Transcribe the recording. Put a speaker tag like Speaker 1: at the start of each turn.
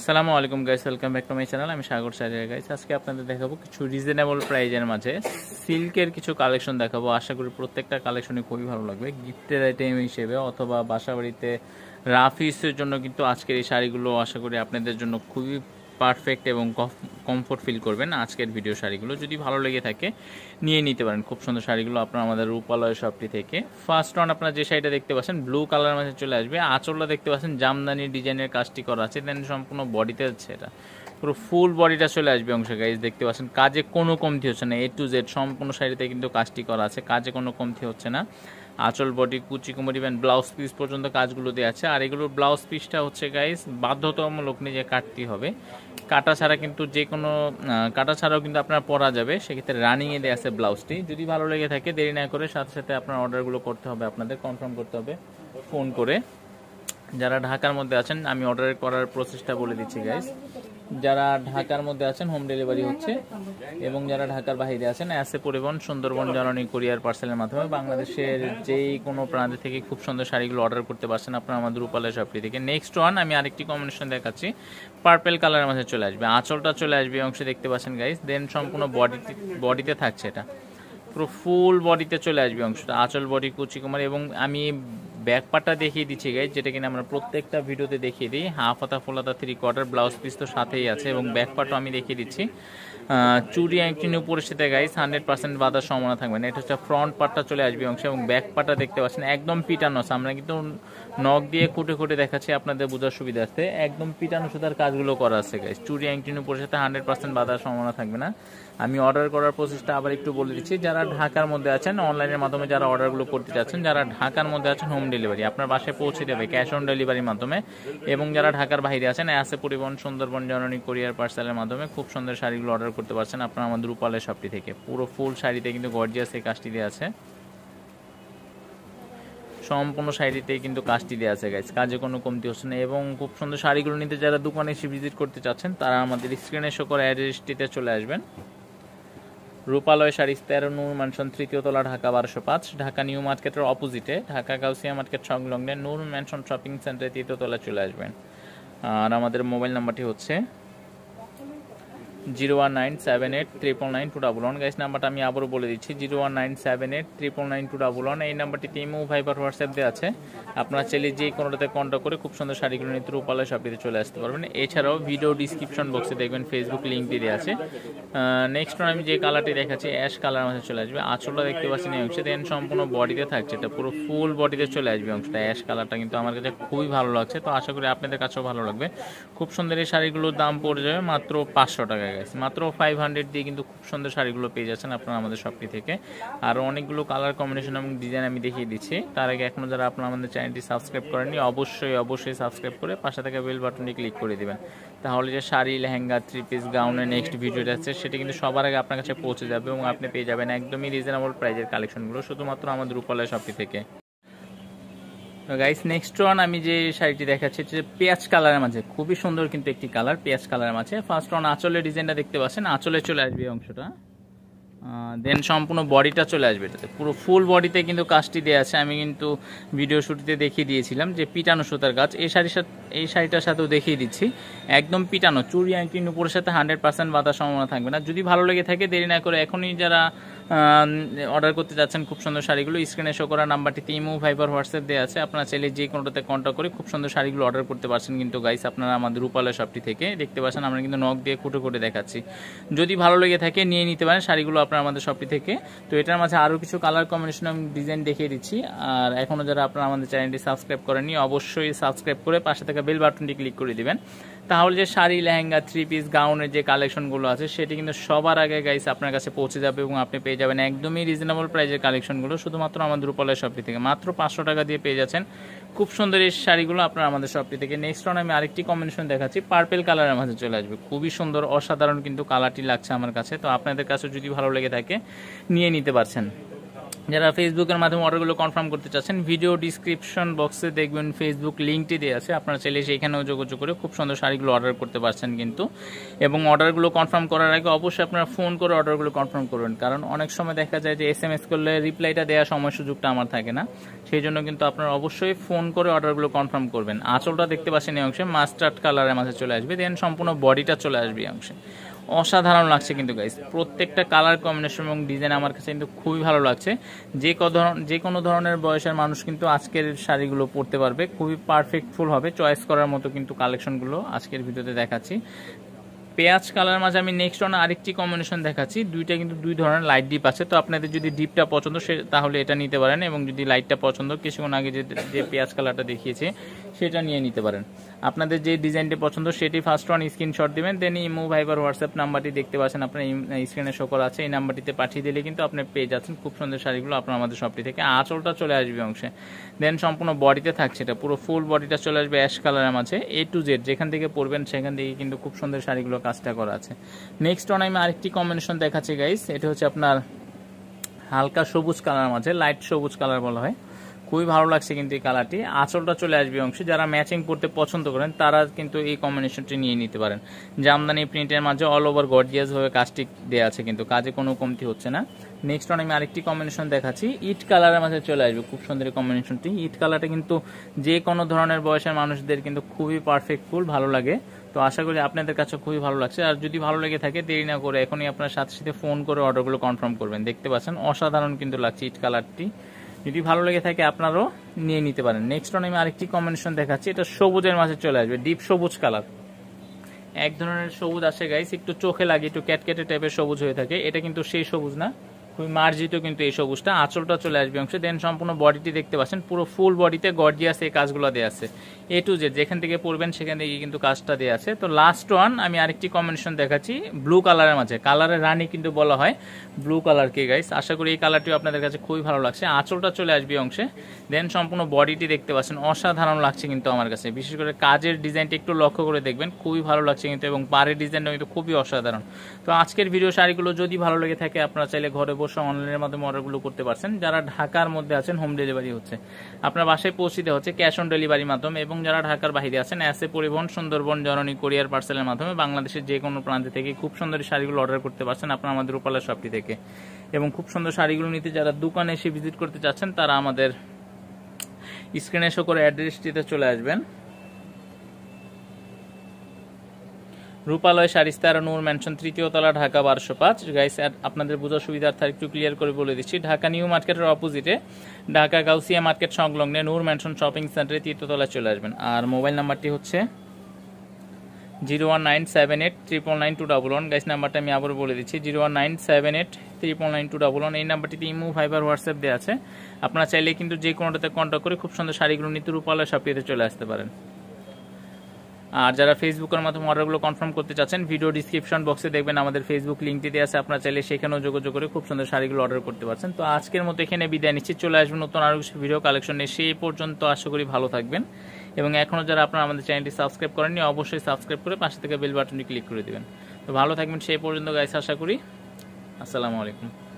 Speaker 1: আসসালামু আলাইকুম guys welcome back to my channel আমি সাগর সারিয়া গাইস আজকে আপনাদের দেখাবো কিছু রিজনেবল প্রাইজের মাঝে সিল্কের কিছু কালেকশন দেখাবো আশা করি প্রত্যেকটা কালেকশনই খুবই ভালো লাগবে গিফটের আইটেম হিসেবে অথবা বাসাবাড়িতে রাফিসের জন্য কিন্তু আজকের এই শাড়িগুলো আশা করি আপনাদের জন্য খুবই পারফেক্ট এবং কমফোর্ট ফিল করবেন আজকের ভিডিও শাড়িগুলো যদি ভালো লেগে থাকে নিয়ে নিতে পারেন খুব সুন্দর শাড়িগুলো আপনার আমাদের রূপালয় শপটি থেকে ফার্স্ট অন আপনার যে শাড়িটা দেখতে পাচ্ছেন ব্লু কালার মাঝে চলে আসবে আঁচলটা দেখতে পাচ্ছেন জামদানি ডিজাইনের কাজটি করা আছে দেন সম্পূর্ণ বডিতে আছে এটা পুরো ফুল বডিটা চলে আসবে অংশ গাইজ দেখতে পাচ্ছেন কাজে কোনো কমতি হচ্ছে না এ টু জেড সম্পূর্ণ শাড়িতে কিন্তু কাজটি করা আছে কাজে কোনো কমতি হচ্ছে না আঁচল বডি কুচি কোমর ইভেন ব্লাউজ পিস পর্যন্ত কাজগুলো দেওয়া আছে আর এগুলোর ব্লাউজ পিসটা হচ্ছে গাইস বাধ্যতামূলক নিজে কাটতে হবে কাটা ছাড়া কিন্তু যে কোনো কাটা ছাড়াও কিন্তু আপনার পরা যাবে সেক্ষেত্রে রানিংয়ে দেওয়া আছে ব্লাউজটি যদি ভালো লেগে থাকে দেরি না করে সাথে সাথে আপনার অর্ডারগুলো করতে হবে আপনাদের কনফার্ম করতে হবে ফোন করে যারা ঢাকার মধ্যে আছেন আমি অর্ডার করার প্রসেসটা বলে দিচ্ছি গাইস যারা ঢাকার মধ্যে আছেন হোম ডেলিভারি হচ্ছে এবং যারা ঢাকার বাহিরে আছেন অ্যাসে পরিবহন সুন্দরবন জননী কোরিয়ার পার্সেলের মাধ্যমে বাংলাদেশের যেই কোনো প্রান্ত থেকে খুব সুন্দর শাড়িগুলো অর্ডার করতে পারছেন আপনার আমাদের রূপালয় শপটি থেকে নেক্সট ওয়ান আমি আরেকটি কম্বিনেশন দেখাচ্ছি পার্পেল কালারের মাঝে চলে আসবে আঁচলটা চলে আসবে অংশে দেখতে পাচ্ছেন গাইস দেন সম্পূর্ণ বডিতে বডিতে থাকছে এটা পুরো ফুল বডিতে চলে আসবে অংশটা আঁচল বডি কুচি কুমার এবং আমি ব্যাক পার্টটা দেখিয়ে দিচ্ছি গাইজ যেটা কিনা আমরা প্রত্যেকটা ভিডিওতে দেখিয়ে দিই হাফ হাতা ফোলাতা থ্রি কোয়ার্টার ব্লাউজ পিস তো সাথেই আছে এবং ব্যাক পার্টও আমি দেখিয়ে দিচ্ছি চুরি একটিন উপরের সাথে গাইজ হান্ড্রেড পার্সেন্ট বাধার সম্ভাবনা থাকবে না এটা হচ্ছে ফ্রন্ট পার্টটা চলে আসবে অংশ এবং ব্যাক পার্টটা দেখতে পাচ্ছেন একদম পিটানো আমরা কিন্তু নখ দিয়ে খুঁটে খুঁটে দেখাচ্ছি আপনাদের বোঝার সুবিধা আছে একদম পিটানো সুতার কাজগুলো করা আছে গাইজ চুরি একটিন উপরের সাথে হান্ড্রেড পার্সেন্ট বাধার সম্ভাবনা থাকবে না আমি অর্ডার করার প্রসেসটা আবার একটু বলে দিচ্ছি যারা ঢাকার মধ্যে আছেন অনলাইনের মাধ্যমে যারা অর্ডারগুলো করতে চাচ্ছেন যারা ঢাকার মধ্যে আছেন হোম ডেলিভারি আপনার বাসায় পৌঁছে দেবে ক্যাশ অন ডেলিভারির মাধ্যমে এবং যারা ঢাকার বাইরে আছেন অ্যাসে পরিবহন সুন্দরবন জননী কোরিয়ার পার্সেলের মাধ্যমে খুব সুন্দর শাড়িগুলো অর্ডার করতে পারছেন আপনার আমাদের রূপালের শপটি থেকে পুরো ফুল শাড়িতে কিন্তু গর্জিয়াস এই কাজটি দেওয়া আছে সম্পূর্ণ শাড়িতেই কিন্তু কাজটি দেওয়া আছে গাইজ কাজে কোনো কমতি হচ্ছে না এবং খুব সুন্দর শাড়িগুলো নিতে যারা দোকানে এসে ভিজিট করতে চাচ্ছেন তারা আমাদের স্ক্রিনে শো করা অ্যাড্রেসটিতে চলে আসবেন রূপালয় শাড়িস তেরো নূর ম্যানশন তৃতীয় তলা ঢাকা বারোশো পাঁচ ঢাকা নিউ মার্কেটের অপোজিটে ঢাকা কাউসিয়া মার্কেট সংলগ্নে নূর ম্যানশন শপিং সেন্টারে তৃতীয় তলা চলে আসবেন আর আমাদের মোবাইল নাম্বারটি হচ্ছে zero one nine seven eight triple nine two double one guys নাম্বারটা আমি আবারও বলে দিচ্ছি zero one nine seven eight triple nine two double one এই নাম্বারটি টিমও ভাইবার হোয়াটসঅ্যাপ দিয়ে আছে আপনার চাইলে যে কোনোটাতে কন্ট্যাক্ট করে খুব সুন্দর শাড়িগুলো নিতে সব শপিতে চলে আসতে পারবেন এছাড়াও ভিডিও ডিসক্রিপশন বক্সে দেখবেন ফেসবুক লিঙ্কটি দেওয়া আছে নেক্সট আমি যে কালারটি দেখাচ্ছি অ্যাশ কালার আমাদের চলে আসবে আঁচলটা দেখতে পাচ্ছি এই অংশে দেন সম্পূর্ণ বডিতে থাকছে এটা পুরো ফুল বডিতে চলে আসবে অংশটা অ্যাশ কালারটা কিন্তু আমার কাছে খুবই ভালো লাগছে তো আশা করি আপনাদের কাছেও ভালো লাগবে খুব সুন্দর এই শাড়িগুলোর দাম পড়ে যাবে মাত্র পাঁচশো টাকা হয়ে গেছে মাত্র ফাইভ হান্ড্রেড দিয়ে কিন্তু খুব সুন্দর শাড়িগুলো পেয়ে যাচ্ছেন আপনারা আমাদের শপটি থেকে আর অনেকগুলো কালার কম্বিনেশন এবং ডিজাইন আমি দেখিয়ে দিচ্ছি তার আগে এখনও যারা আপনারা আমাদের চ্যানেলটি সাবস্ক্রাইব করেননি অবশ্যই অবশ্যই সাবস্ক্রাইব করে পাশে থেকে বেল বাটনটি ক্লিক করে দেবেন তাহলে যে শাড়ি লেহেঙ্গা থ্রি পিস গাউনের নেক্সট ভিডিওটা আছে সেটা কিন্তু সবার আগে আপনার কাছে পৌঁছে যাবে এবং আপনি পেয়ে যাবেন একদমই রিজনেবল প্রাইজের কালেকশনগুলো শুধুমাত্র আমাদের রূপালয় শপটি থেকে গাইস নেক্সট ওয়ান আমি যে শাড়িটি দেখাচ্ছি যে পেঁয়াজ কালারের মাঝে খুবই সুন্দর কিন্তু একটি কালার পেঁয়াজ কালারের মাঝে ফার্স্ট ওয়ান আঁচলের ডিজাইনটা দেখতে পাচ্ছেন আঁচলে চলে আসবে এই অংশটা দেন সম্পূর্ণ বডিটা চলে আসবে এটাতে পুরো ফুল বডিতে কিন্তু কাজটি দেওয়া আছে আমি কিন্তু ভিডিও শুটিতে দেখিয়ে দিয়েছিলাম যে পিটানো সুতার কাজ এই শাড়ির সাথে এই শাড়িটার সাথেও দেখিয়ে দিচ্ছি একদম পিটানো চুরি আংটির উপরের সাথে হান্ড্রেড পার্সেন্ট বাধা সম্ভাবনা থাকবে না যদি ভালো লেগে থাকে দেরি না করে এখনই যারা অর্ডার করতে যাচ্ছেন খুব সুন্দর শাড়িগুলো স্ক্রিনে শো করা নাম্বারটিতে ইমো ভাইবার হোয়াটসঅ্যাপ দেওয়া আছে আপনার চাইলে যে কোনোটাতে কন্ট্যাক্ট করে খুব সুন্দর শাড়িগুলো অর্ডার করতে পারছেন কিন্তু গাইস আপনারা আমাদের রূপালয় শপটি থেকে দেখতে পাচ্ছেন আমরা কিন্তু নখ দিয়ে কুটে করে দেখাচ্ছি যদি ভালো লেগে থাকে নিয়ে নিতে পারেন শাড়িগুলো আপনারা আমাদের শপটি থেকে তো এটার মাঝে আরও কিছু কালার কম্বিনেশন আমি ডিজাইন দেখিয়ে দিচ্ছি আর এখনও যারা আপনারা আমাদের চ্যানেলটি সাবস্ক্রাইব করেনি অবশ্যই সাবস্ক্রাইব করে পাশে থাকা বেল বাটনটি ক্লিক করে দেবেন তাহলে যে শাড়ি লেহেঙ্গা থ্রি পিস গাউনের যে কালেকশনগুলো আছে সেটি কিন্তু সবার আগে গাইস আপনার কাছে পৌঁছে যাবে এবং আপনি পেয়ে যাবেন একদমই রিজনেবল প্রাইজের কালেকশনগুলো শুধুমাত্র আমাদের উপলয় শপটি থেকে মাত্র পাঁচশো টাকা দিয়ে পেয়ে যাচ্ছেন খুব সুন্দর এই শাড়িগুলো আপনার আমাদের শপটি থেকে নেক্সট রাউন্ড আমি আরেকটি কম্বিনেশন দেখাচ্ছি পার্পেল কালারের মাঝে চলে আসবে খুবই সুন্দর অসাধারণ কিন্তু কালারটি লাগছে আমার কাছে তো আপনাদের কাছে যদি ভালো লেগে থাকে নিয়ে নিতে পারছেন যারা ফেসবুকের মাধ্যমে অর্ডারগুলো কনফার্ম করতে চাচ্ছেন ভিডিও ডিসক্রিপশন বক্সে দেখবেন ফেসবুক লিঙ্কটি দেওয়া আছে আপনারা চাইলে সেইখানেও যোগাযোগ করে খুব সুন্দর শাড়িগুলো অর্ডার করতে পারছেন কিন্তু এবং অর্ডারগুলো কনফার্ম করার আগে অবশ্যই আপনারা ফোন করে অর্ডারগুলো কনফার্ম করবেন কারণ অনেক সময় দেখা যায় যে এস এম এস করলে রিপ্লাইটা দেওয়ার সময় সুযোগটা আমার থাকে না সেই জন্য কিন্তু আপনারা অবশ্যই ফোন করে অর্ডারগুলো কনফার্ম করবেন আঁচলটা দেখতে পাচ্ছেন এই অংশে মাস্টার্ড কালারের মাঝে চলে আসবে দেন সম্পূর্ণ বডিটা চলে আসবে এই অংশে অসাধারণ লাগছে কিন্তু গাইস প্রত্যেকটা কালার কম্বিনেশন এবং ডিজাইন আমার কাছে কিন্তু খুবই ভালো লাগছে যে যে কোনো ধরনের বয়সের মানুষ কিন্তু আজকের শাড়িগুলো পরতে পারবে খুবই পারফেক্টফুল হবে চয়েস করার মতো কিন্তু কালেকশনগুলো আজকের ভিডিওতে দেখাচ্ছি পেঁয়াজ কালার মাঝে আমি নেক্সট অন আরেকটি কম্বিনেশন দেখাচ্ছি দুইটা কিন্তু দুই ধরনের লাইট ডিপ আছে তো আপনাদের যদি ডিপটা পছন্দ সে তাহলে এটা নিতে পারেন এবং যদি লাইটটা পছন্দ কিছুক্ষণ আগে যে যে পেঁয়াজ কালারটা দেখিয়েছে সেটা নিয়ে নিতে পারেন আপনাদের যে ডিজাইনটি পছন্দ সেটি ফার্স্ট ওয়ান স্ক্রিনশট দেবেন দেন ইমো ভাইবার হোয়াটসঅ্যাপ নাম্বারটি দেখতে পাচ্ছেন আপনার স্ক্রিনে সকল আছে এই নাম্বারটিতে পাঠিয়ে দিলে কিন্তু আপনি পেয়ে যাচ্ছেন খুব সুন্দর শাড়িগুলো আপনার আমাদের সবটি থেকে আঁচলটা চলে আসবে অংশে দেন সম্পূর্ণ বডিতে থাকছে এটা পুরো ফুল বডিটা চলে আসবে অ্যাশ কালারের মাঝে এ টু জেড যেখান থেকে পড়বেন সেখান থেকে কিন্তু খুব সুন্দর শাড়িগুলো কাজটা করা আছে নেক্সট অন আমি আরেকটি কম্বিনেশন দেখাচ্ছি গাইস এটা হচ্ছে আপনার হালকা সবুজ কালার মাঝে লাইট সবুজ কালার বলা হয় খুবই ভালো লাগছে কিন্তু এই কালারটি আঁচলটা চলে আসবে অংশে যারা ম্যাচিং করতে পছন্দ করেন তারা কিন্তু এই কম্বিনেশনটি নিয়ে নিতে পারেন জামদানি প্রিন্টের মাঝে অল ওভার গর্জিয়াসভাবে কাজটি দেওয়া আছে কিন্তু কাজে কোনো কমতি হচ্ছে না নেক্সট অন আমি আরেকটি কম্বিনেশন দেখাচ্ছি ইট কালারের মাঝে চলে আসবে খুব সুন্দর এই কম্বিনেশনটি ইট কালারটা কিন্তু যে কোনো ধরনের বয়সের মানুষদের কিন্তু খুবই পারফেক্ট ফুল ভালো লাগে তো আশা করি আপনাদের কাছে খুবই ভালো লাগছে আর যদি ভালো লেগে থাকে দেরি না করে এখনই আপনার সাথে সাথে ফোন করে অর্ডারগুলো কনফার্ম করবেন দেখতে পাচ্ছেন অসাধারণ কিন্তু লাগছে ইট কালারটি যদি ভালো লেগে থাকে আপনারও নিয়ে নিতে পারেন নেক্সট আমি আরেকটি কম্বিনেশন দেখাচ্ছি এটা সবুজের মাঝে চলে আসবে ডিপ সবুজ কালার এক ধরনের সবুজ আসে গাইস একটু চোখে লাগে একটু ক্যাটকেটে টাইপের সবুজ হয়ে থাকে এটা কিন্তু সেই সবুজ না খুবই মার্জিত কিন্তু এই সবুজটা আঁচলটা চলে আসবে অংশে দেন সম্পূর্ণ বডিটি দেখতে পাচ্ছেন পুরো ফুল বডিতে গর্জিয়াস এই কাজগুলো দেওয়া আছে এ টু জেড যেখান থেকে পড়বেন সেখান থেকে কিন্তু কাজটা দেওয়া আছে তো লাস্ট ওয়ান আমি আরেকটি কম্বিনেশন দেখাচ্ছি ব্লু কালারের মাঝে কালারের রানী কিন্তু বলা হয় ব্লু কালারকে গাইস আশা করি এই কালারটিও আপনাদের কাছে খুবই ভালো লাগছে আঁচলটা চলে আসবে অংশে দেন সম্পূর্ণ বডিটি দেখতে পাচ্ছেন অসাধারণ লাগছে কিন্তু আমার কাছে বিশেষ করে কাজের ডিজাইনটি একটু লক্ষ্য করে দেখবেন খুবই ভালো লাগছে কিন্তু এবং পাড়ের ডিজাইনটা কিন্তু খুবই অসাধারণ তো আজকের ভিডিও শাড়িগুলো যদি ভালো লেগে থাকে আপনারা চাইলে ঘরে বসে অনলাইনের মাধ্যমে অর্ডারগুলো করতে পারছেন যারা ঢাকার মধ্যে আছেন হোম ডেলিভারি হচ্ছে আপনার বাসায় পৌঁছে দেওয়া হচ্ছে ক্যাশ অন ডেলিভারির মাধ্যমে এবং যারা ঢাকার বাইরে আছেন অ্যাসে পরিবহন সুন্দরবন জননী কোরিয়ার পার্সেলের মাধ্যমে বাংলাদেশের যে কোনো প্রান্তে থেকে খুব সুন্দর শাড়িগুলো অর্ডার করতে পারছেন আপনার আমাদের রূপালা শপটি থেকে এবং খুব সুন্দর শাড়িগুলো নিতে যারা দোকানে এসে ভিজিট করতে চাচ্ছেন তারা আমাদের স্ক্রিনে শো করে অ্যাড্রেসটিতে চলে আসবেন রূপালয় সারিস্তারা নূর ম্যানশন তৃতীয় তলা ঢাকা বারোশো পাঁচ গাইস আপনাদের বোঝার সুবিধার্থে একটু ক্লিয়ার করে বলে দিচ্ছি ঢাকা নিউ মার্কেটের অপোজিটে ঢাকা গাউসিয়া মার্কেট সংলগ্নে নূর ম্যানশন শপিং সেন্টারে তৃতীয়তলায় চলে আসবেন আর মোবাইল নাম্বারটি হচ্ছে zero one nine seven eight triple nine two double one guys নাম্বারটা আমি আবার বলে দিচ্ছি zero one nine seven eight triple nine two double one এই নাম্বারটিতে ইমো ফাইবার হোয়াটসঅ্যাপ দেওয়া আছে আপনারা চাইলে কিন্তু যে কোনোটাতে কন্ট্যাক্ট করে খুব সুন্দর শাড়িগুলো নিতে রূপালয় সাপিয়েতে চলে আসতে পারেন আর যারা ফেসবুকের মাধ্যমে অর্ডারগুলো কনফার্ম করতে চাচ্ছেন ভিডিও ডিসক্রিপশন বক্সে দেখবেন আমাদের ফেসবুক লিঙ্ক দিয়ে আছে আপনারা চাইলে সেখানেও যোগাযোগ করে খুব সুন্দর শাড়িগুলো অর্ডার করতে পারছেন তো আজকের মতো এখানে বিদায় নিচ্ছি চলে আসবেন নতুন আরও কিছু ভিডিও নিয়ে সেই পর্যন্ত আশা করি ভালো থাকবেন এবং এখনও যারা আপনারা আমাদের চ্যানেলটি সাবস্ক্রাইব করেননি অবশ্যই সাবস্ক্রাইব করে পাশে থেকে বেল বাটনটি ক্লিক করে দেবেন তো ভালো থাকবেন সেই পর্যন্ত গাইস আশা করি আসসালামু আলাইকুম